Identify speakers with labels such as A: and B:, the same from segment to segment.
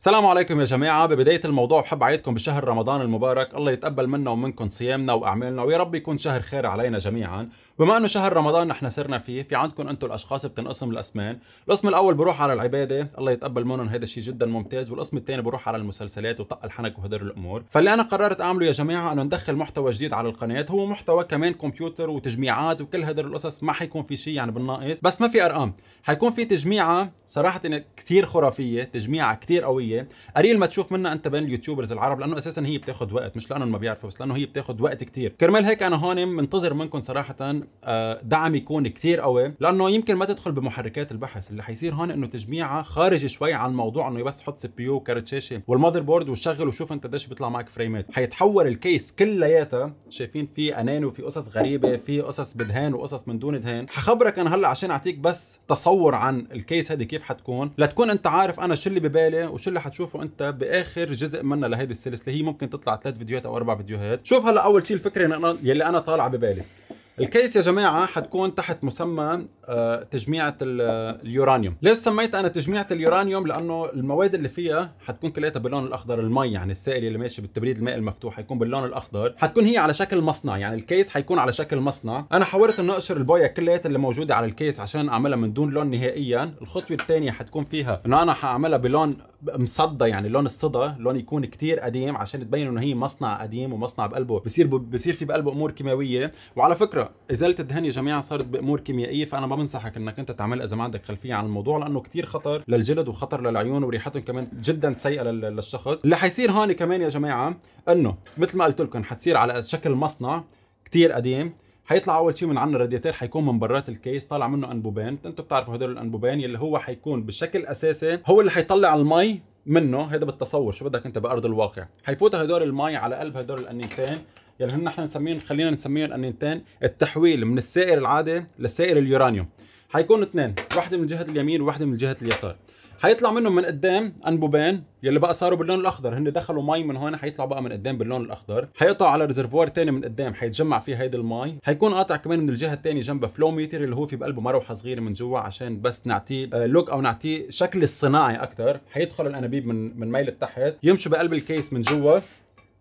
A: السلام عليكم يا جماعة ببداية الموضوع بحب أعيدكم بشهر رمضان المبارك الله يتقبل منا ومنكم صيامنا وأعمالنا ويا رب يكون شهر خير علينا جميعا بما أنه شهر رمضان نحن صرنا فيه في عندكم أنتم الأشخاص بتنقسم الأسمان القسم الأول بروح على العبادة الله يتقبل منهم هذا الشيء جدا ممتاز والقسم الثاني بروح على المسلسلات وطق الحنك وهدر الأمور فاللي أنا قررت أعمله يا جماعة أنه ندخل محتوى جديد على القناة هو محتوى كمان كمبيوتر وتجميعات وكل هدر القصص ما حيكون في شيء يعني بالناقص بس ما في أرقام حيكون في تجميعة صراحة كثير خرافية تجميعة كثير قوية العربيه قليل ما تشوف منها انت بين اليوتيوبرز العرب لانه اساسا هي بتاخذ وقت مش لانهم ما بيعرفوا بس لانه هي بتاخذ وقت كثير كرمال هيك انا هون منتظر منكم صراحه آه، دعم يكون كثير قوي لانه يمكن ما تدخل بمحركات البحث اللي حيصير هون انه تجميعها خارج شوي عن الموضوع انه بس حط سي بي يو وكارت شاشه والمذر بورد وشغل وشوف انت قديش بيطلع معك فريمات حيتحول الكيس كلياتها شايفين في انان وفي قصص غريبه في قصص بدهان وقصص من دون دهان حخبرك انا هلا عشان اعطيك بس تصور عن الكيس هذه كيف حتكون لتكون انت عارف انا شو اللي ببالي وشو اللي اللي حتشوفه انت باخر جزء منها لهيدي السلسله هي ممكن تطلع ثلاث فيديوهات او اربع فيديوهات شوف هلا اول شيء الفكره يلي انا طالعه ببالي الكيس يا جماعه حتكون تحت مسمى آه، تجميعه اليورانيوم ليش سميت انا تجميعه اليورانيوم لانه المواد اللي فيها حتكون كلياتها باللون الاخضر المي يعني السائل اللي ماشي بالتبريد المائي المفتوح حيكون باللون الاخضر حتكون هي على شكل مصنع يعني الكيس حيكون على شكل مصنع انا حاولت انه اقشر البويه كلياتها اللي موجوده على الكيس عشان اعملها من دون لون نهائيا الخطوه الثانيه حتكون فيها انه انا حاعملها بلون مصدى يعني لون الصدى لون يكون كتير قديم عشان تبين انه هي مصنع قديم ومصنع بقلبه بصير بصير في بقلبه امور كيماويه وعلى فكره ازاله الدهان يا جماعه صارت بامور كيميائيه فانا ما بنصحك انك انت تعملها اذا ما عندك خلفيه عن الموضوع لانه كثير خطر للجلد وخطر للعيون وريحتهم كمان جدا سيئه للشخص اللي حيصير هون كمان يا جماعه انه مثل ما قلت لكم حتصير على شكل مصنع كثير قديم حيطلع اول شيء من عنا الرادياتير حيكون من برات الكيس طالع منه انبوبان انتم بتعرفوا هدول الانبوبان يلي هو حيكون بشكل اساسي هو اللي حيطلع المي منه هذا بالتصور شو بدك انت بارض الواقع حيفوت هدول المي على قلب هدول الانيتين يلي هن نحن نسميهم خلينا نسميهم انينتين التحويل من السائل العادي لسائل اليورانيوم حيكون اثنين واحده من جهه اليمين وواحده من جهه اليسار حيطلع منهم من قدام انبوبين يلي بقى صاروا باللون الاخضر هن دخلوا مي من هون حيطلعوا بقى من قدام باللون الاخضر حيقطعوا على ريزرفوار ثاني من قدام حيتجمع فيه هيدي المي حيكون قاطع كمان من الجهه الثانيه جنبه فلو ميتر اللي هو في بقلبه مروحه صغيره من جوا عشان بس نعطيه لوك آه، او نعطيه شكل الصناعي اكثر حيدخلوا الانابيب من من ميل لتحت يمشوا بقلب الكيس من جوا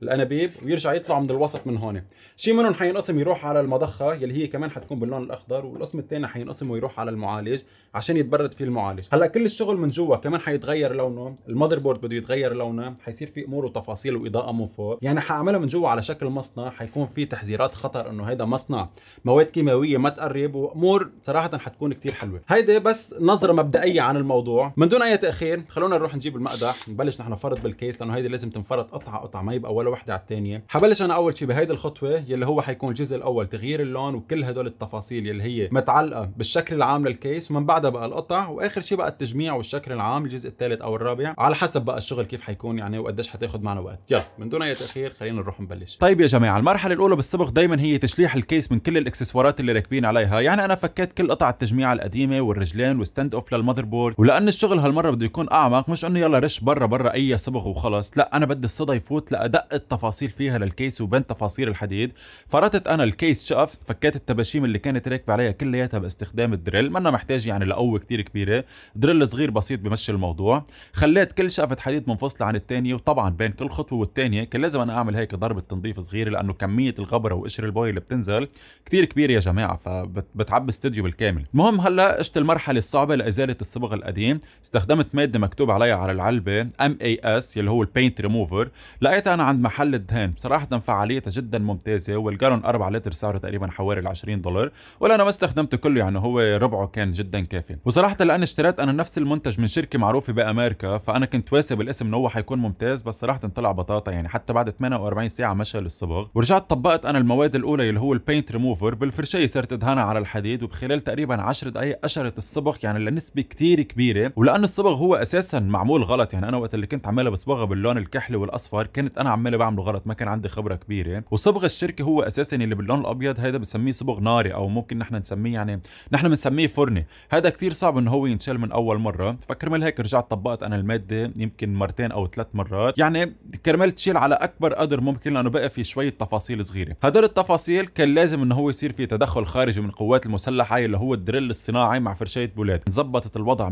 A: الانابيب ويرجع يطلع من الوسط من هون شيء منهم حينقسم يروح على المضخه يلي هي كمان حتكون باللون الاخضر والقسم الثاني حينقسم ويروح على المعالج عشان يتبرد فيه المعالج هلا كل الشغل من جوا كمان حيتغير لونه المذر بورد بده يتغير لونه حيصير في امور وتفاصيل واضاءه من فوق يعني حاعملها من جوا على شكل مصنع حيكون في تحذيرات خطر انه هيدا مصنع مواد كيماويه ما تقرب وامور صراحه حتكون كثير حلوه هيدي بس نظره مبدئيه عن الموضوع من دون اي تاخير خلونا نروح نجيب المقدح نبلش نحن فرد بالكيس لانه هيدي لازم تنفرد قطعه قطعه ما يبقى ولا خطوه لوحده على الثانيه حبلش انا اول شيء بهيدي الخطوه يلي هو حيكون الجزء الاول تغيير اللون وكل هدول التفاصيل يلي هي متعلقه بالشكل العام للكيس ومن بعدها بقى القطع واخر شيء بقى التجميع والشكل العام الجزء الثالث او الرابع على حسب بقى الشغل كيف حيكون يعني وقديش حتاخذ معنا وقت يلا من دون اي تاخير خلينا نروح نبلش طيب يا جماعه المرحله الاولى بالصبغ دائما هي تشليح الكيس من كل الاكسسوارات اللي راكبين عليها يعني انا فكيت كل قطع التجميع القديمه والرجلين والستاند اوف للمذر بورد ولان الشغل هالمره بده يكون اعمق مش انه يلا رش برا برا اي صبغ وخلص لا انا بدي الصدى يفوت لادق التفاصيل تفاصيل فيها للكيس وبين تفاصيل الحديد فرتت انا الكيس شقف فكيت التباشيم اللي كانت راكبه عليها كلياتها باستخدام الدريل منا محتاج يعني لقوه كتير كبيره دريل صغير بسيط بمشي الموضوع خليت كل شقفه حديد منفصله عن الثانيه وطبعا بين كل خطوه والثانيه كان لازم انا اعمل هيك ضربه تنظيف صغيره لانه كميه الغبره وقشر البوي اللي بتنزل كتير كبير يا جماعه فبتعبي استديو بالكامل المهم هلا اجت المرحله الصعبه لازاله الصبغ القديم استخدمت ماده مكتوب عليها على العلبه ام اي اس يلي هو البينت ريموفر لقيتها انا عند محل الدهان بصراحة فعاليتها جدا ممتازة والجالون 4 لتر سعره تقريبا حوالي ال 20 دولار ولا أنا ما استخدمته كله يعني هو ربعه كان جدا كافي وصراحة لأن اشتريت أنا نفس المنتج من شركة معروفة بأمريكا فأنا كنت واثق بالاسم إنه هو حيكون ممتاز بس صراحة طلع بطاطا يعني حتى بعد 48 ساعة مشى للصبغ ورجعت طبقت أنا المواد الأولى اللي هو البينت ريموفر بالفرشاية صرت أدهنها على الحديد وبخلال تقريبا 10 دقائق قشرت الصبغ يعني لنسبة كتير كبيرة ولأنه الصبغ هو أساسا معمول غلط يعني أنا وقت اللي كنت عمالة بصبغها باللون الكحلي والأصفر كنت أنا عمالة بعمله غلط ما كان عندي خبره كبيره وصبغ الشركه هو اساسا اللي باللون الابيض هذا بنسميه صبغ ناري او ممكن نحن نسميه يعني نحن بنسميه فرني هذا كثير صعب انه هو ينشال من اول مره فكرمال هيك رجعت طبقت انا الماده يمكن مرتين او ثلاث مرات يعني كرمال تشيل على اكبر قدر ممكن لانه بقى في شويه تفاصيل صغيره هدول التفاصيل كان لازم انه هو يصير في تدخل خارجي من القوات المسلحه اللي هو الدريل الصناعي مع فرشايه بولات ظبطت الوضع 100%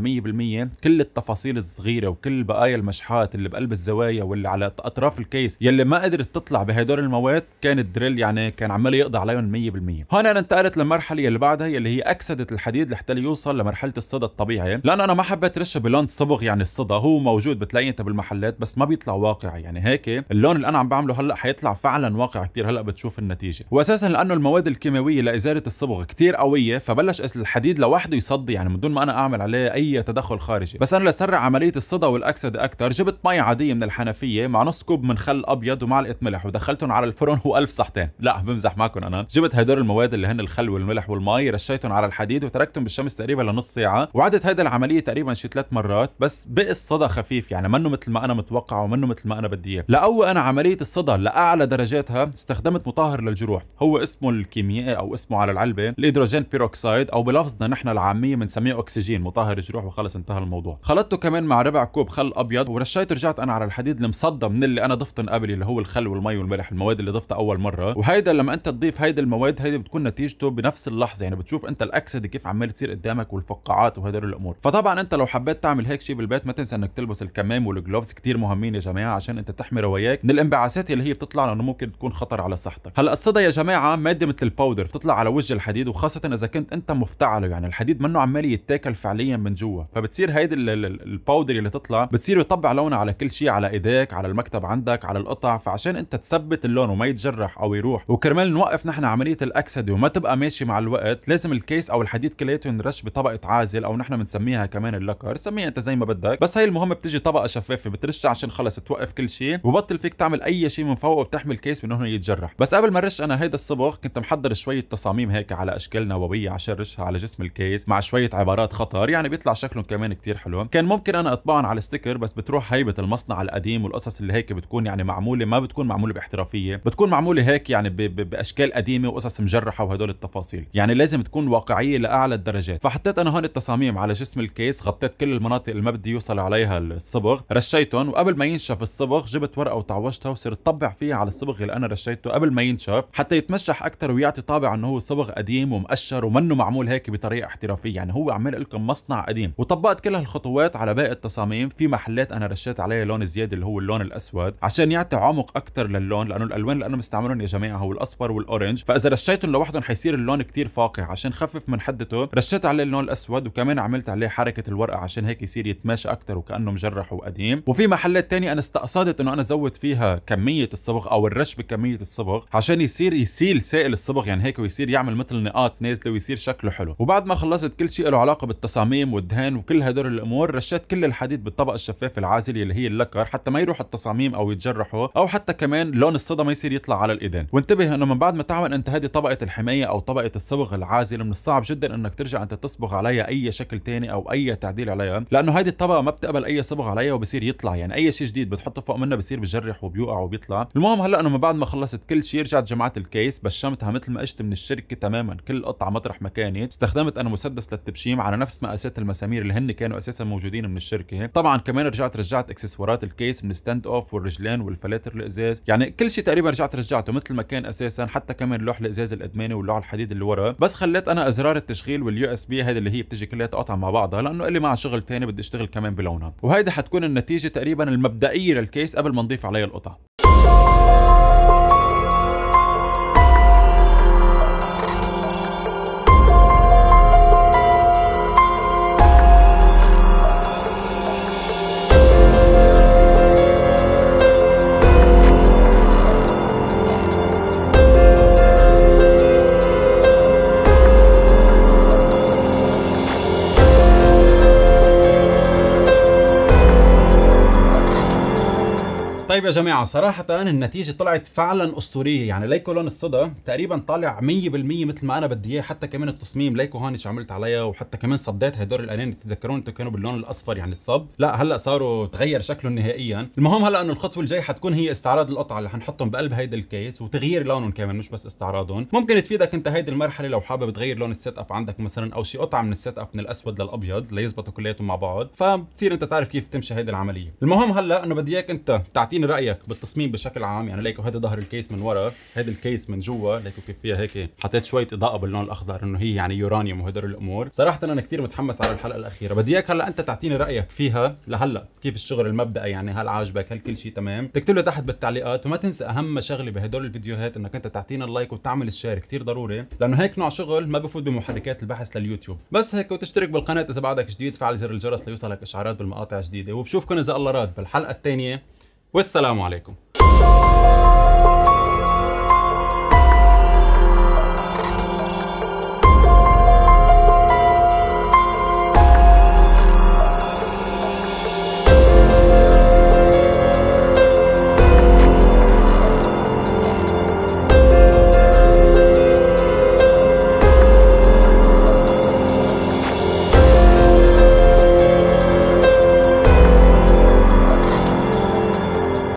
A: كل التفاصيل الصغيره وكل بقايا المشحات اللي بقلب الزوايا واللي على اطراف الكيس يلي اللي ما قدرت تطلع بهدول المواد كان الدريل يعني كان عمال يقضي عليهم 100% هون انا انتقلت للمرحله اللي بعدها اللي هي اكسدت الحديد لحتى يوصل لمرحله الصدى الطبيعي لان انا ما حبيت رشه بلون صبغ يعني الصدى هو موجود بتلاقيه انت بالمحلات بس ما بيطلع واقعي يعني هيك اللون اللي انا عم بعمله هلا حيطلع فعلا واقع كثير هلا بتشوف النتيجه واساسا لانه المواد الكيماويه لازاله الصبغ كثير قويه فبلش الحديد لوحده يصدي يعني من دون ما انا اعمل عليه اي تدخل خارجي بس انا لسرع عمليه الصدى والاكسده اكثر جبت مي عاديه من الحنفيه مع نص كوب من خل ابيض ومعلقه ملح ودخلتهم على الفرن و1000 صحتين لا بمزح معكم انا جبت هدول المواد اللي هن الخل والملح والمي رشيتهم على الحديد وتركتهم بالشمس تقريبا لنص ساعه وعدت هيدا العمليه تقريبا شي ثلاث مرات بس بقي الصدى خفيف يعني منه مثل ما انا متوقع ومنه مثل ما انا بدي اياه لاقوى انا عمليه الصدى لاعلى درجاتها استخدمت مطهر للجروح هو اسمه الكيميائي او اسمه على العلبه الهيدروجين بيروكسيد او بلفظنا نحن العاميه بنسميه اكسجين مطهر الجروح وخلص انتهى الموضوع خلطته كمان مع ربع كوب خل ابيض ورشيت رجعت انا على الحديد المصدى من اللي انا ضفتهم قبل البري اللي هو الخل والمي والملح المواد اللي ضفتها اول مره وهيدا لما انت تضيف هيدي المواد هيدي بتكون نتيجته بنفس اللحظه يعني بتشوف انت الاكسده كيف عمال تصير قدامك والفقاعات وهدول الامور فطبعا انت لو حبيت تعمل هيك شيء بالبيت ما تنسى انك تلبس الكمام والجلوفز كثير مهمين يا جماعه عشان انت تحمي رواياك من الانبعاثات اللي هي بتطلع لانه ممكن تكون خطر على صحتك هلا الصدى يا جماعه ماده مثل الباودر بتطلع على وجه الحديد وخاصه اذا كنت انت مفتعله يعني الحديد منه عمال يتاكل فعليا من جوا فبتصير هيدي الباودر اللي تطلع بتصير يطبع لونها على كل شيء على ايديك على المكتب عندك على ينقطع فعشان انت تثبت اللون وما يتجرح او يروح وكرمال نوقف نحن عمليه الاكسده وما تبقى ماشي مع الوقت لازم الكيس او الحديد كلياته ينرش بطبقه عازل او نحن بنسميها كمان اللكر سميها انت زي ما بدك بس هي المهم بتيجي طبقه شفافه بترشها عشان خلص توقف كل شيء وبطل فيك تعمل اي شيء من فوق وبتحمي الكيس من انه يتجرح بس قبل ما رش انا هيدا الصبغ كنت محضر شويه تصاميم هيك على اشكال نوويه عشان رشها على جسم الكيس مع شويه عبارات خطر يعني بيطلع شكلهم كمان كثير حلو كان ممكن انا اطبعهم على ستيكر بس بتروح هيبه المصنع القديم والقصص اللي هيك بتكون يعني معموله معموله ما بتكون معموله باحترافيه بتكون معموله هيك يعني باشكال قديمه وقصص مجرحه وهدول التفاصيل يعني لازم تكون واقعيه لاعلى الدرجات فحطيت انا هون التصاميم على جسم الكيس غطيت كل المناطق اللي ما بدي يوصل عليها الصبغ رشيتهم وقبل ما ينشف الصبغ جبت ورقه وتعوجتها وصرت طبع فيها على الصبغ اللي انا رشيته قبل ما ينشف حتى يتمشح اكثر ويعطي طابع انه هو صبغ قديم ومقشر ومنه معمول هيك بطريقه احترافيه يعني هو عمال لكم مصنع قديم وطبقت كل هالخطوات على باقي التصاميم في محلات انا رشيت عليها لون زياده اللي هو اللون الاسود عشان يعطي عمق اكثر للون لانه الالوان اللي انا مستعملهم يا جماعه هو الاصفر والاورنج فاذا رشيتهم لوحدهم حيصير اللون كثير فاقع عشان خفف من حدته رشيت عليه اللون الاسود وكمان عملت عليه حركه الورقه عشان هيك يصير يتماشى اكثر وكانه مجرح وقديم وفي محلات ثانيه انا استقصدت انه انا ازود فيها كميه الصبغ او الرش بكميه الصبغ عشان يصير يسيل سائل الصبغ يعني هيك ويصير يعمل مثل نقاط نازله ويصير شكله حلو وبعد ما خلصت كل شيء له علاقه بالتصاميم والدهان وكل هدول الامور رشيت كل الحديد بالطبقه الشفافه العازله اللي هي اللكر حتى ما يروح التصاميم او يتجرحوا او حتى كمان لون الصدى ما يصير يطلع على الايدين وانتبه انه من بعد ما تعمل انت هذه طبقه الحمايه او طبقه الصبغ العازله من الصعب جدا انك ترجع انت تصبغ عليها اي شكل ثاني او اي تعديل عليها لانه هذه الطبقه ما بتقبل اي صبغ عليها وبصير يطلع يعني اي شيء جديد بتحطه فوق منها بصير بجرح وبيوقع وبيطلع المهم هلا انه من بعد ما خلصت كل شيء رجعت جمعت الكيس بشمتها مثل ما اجت من الشركه تماما كل قطعه مطرح مكاني استخدمت انا مسدس للتبشيم على نفس مقاسات المسامير اللي هن كانوا اساسا موجودين من الشركه طبعا كمان رجعت رجعت اكسسوارات الكيس من ستاند اوف والرجلين والفلات الكالكوليتر الازاز يعني كل شيء تقريبا رجعت رجعته مثل ما كان اساسا حتى كمان لوح الازاز الادماني واللوح الحديد اللي ورا بس خليت انا ازرار التشغيل واليو اس بي هذه اللي هي بتجي كلها تقطع مع بعضها لانه اللي مع شغل ثاني بدي اشتغل كمان بلونها وهيدي حتكون النتيجه تقريبا المبدئيه للكيس قبل ما نضيف عليها القطع طيب يا جماعه صراحه النتيجه طلعت فعلا اسطوريه يعني ليكو لون الصدى تقريبا طالع 100% مثل ما انا بدي اياه حتى كمان التصميم ليكو هون شو عملت عليها وحتى كمان صديت هدول بتتذكرون انتم كانوا باللون الاصفر يعني الصب لا هلا صاروا تغير شكلهم نهائيا المهم هلا انه الخطوه الجايه حتكون هي استعراض القطعه اللي حنحطهم بقلب هيدا الكيس وتغيير لونهم كمان مش بس استعراضهم ممكن تفيدك انت هيدي المرحله لو حابب تغير لون السيت اب عندك مثلا او شيء قطعه من السيت اب من الاسود للابيض ليزبطوا كلياتهم مع بعض فبتصير انت تعرف كيف تمشي هيدي العمليه المهم هلا انه بدي اياك انت تعطيني رايك بالتصميم بشكل عام يعني ليكو هذا ظهر الكيس من ورا هذا الكيس من جوا ليكو كيف فيها هيك حطيت شويه اضاءه باللون الاخضر انه هي يعني يورانيوم وهدول الامور صراحه انا كثير متحمس على الحلقه الاخيره بدي اياك هلا انت تعطيني رايك فيها لهلا كيف الشغل المبدئي يعني هل عاجبك هل كل شيء تمام تكتب لي تحت بالتعليقات وما تنسى اهم شغله بهدول الفيديوهات انك انت تعطينا اللايك وتعمل الشير كثير ضروري لانه هيك نوع شغل ما بفوت بمحركات البحث لليوتيوب بس هيك وتشترك بالقناه اذا بعدك جديد فعل زر الجرس ليوصلك اشعارات بالمقاطع الجديده وبشوفكم اذا الله راد بالحلقه الثانيه والسلام عليكم